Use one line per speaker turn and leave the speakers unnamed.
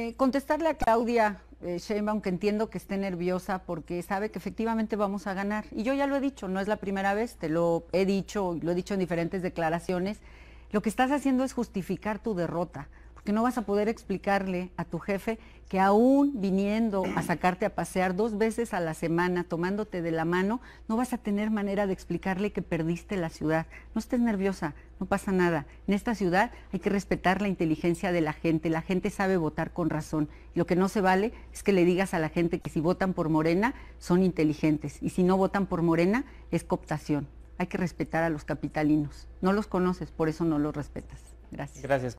Eh, contestarle a Claudia eh, aunque entiendo que esté nerviosa porque sabe que efectivamente vamos a ganar. Y yo ya lo he dicho, no es la primera vez, te lo he dicho, lo he dicho en diferentes declaraciones. Lo que estás haciendo es justificar tu derrota que no vas a poder explicarle a tu jefe que aún viniendo a sacarte a pasear dos veces a la semana, tomándote de la mano, no vas a tener manera de explicarle que perdiste la ciudad. No estés nerviosa, no pasa nada. En esta ciudad hay que respetar la inteligencia de la gente. La gente sabe votar con razón. Lo que no se vale es que le digas a la gente que si votan por Morena son inteligentes y si no votan por Morena es cooptación. Hay que respetar a los capitalinos. No los conoces, por eso no los respetas. Gracias.
Gracias.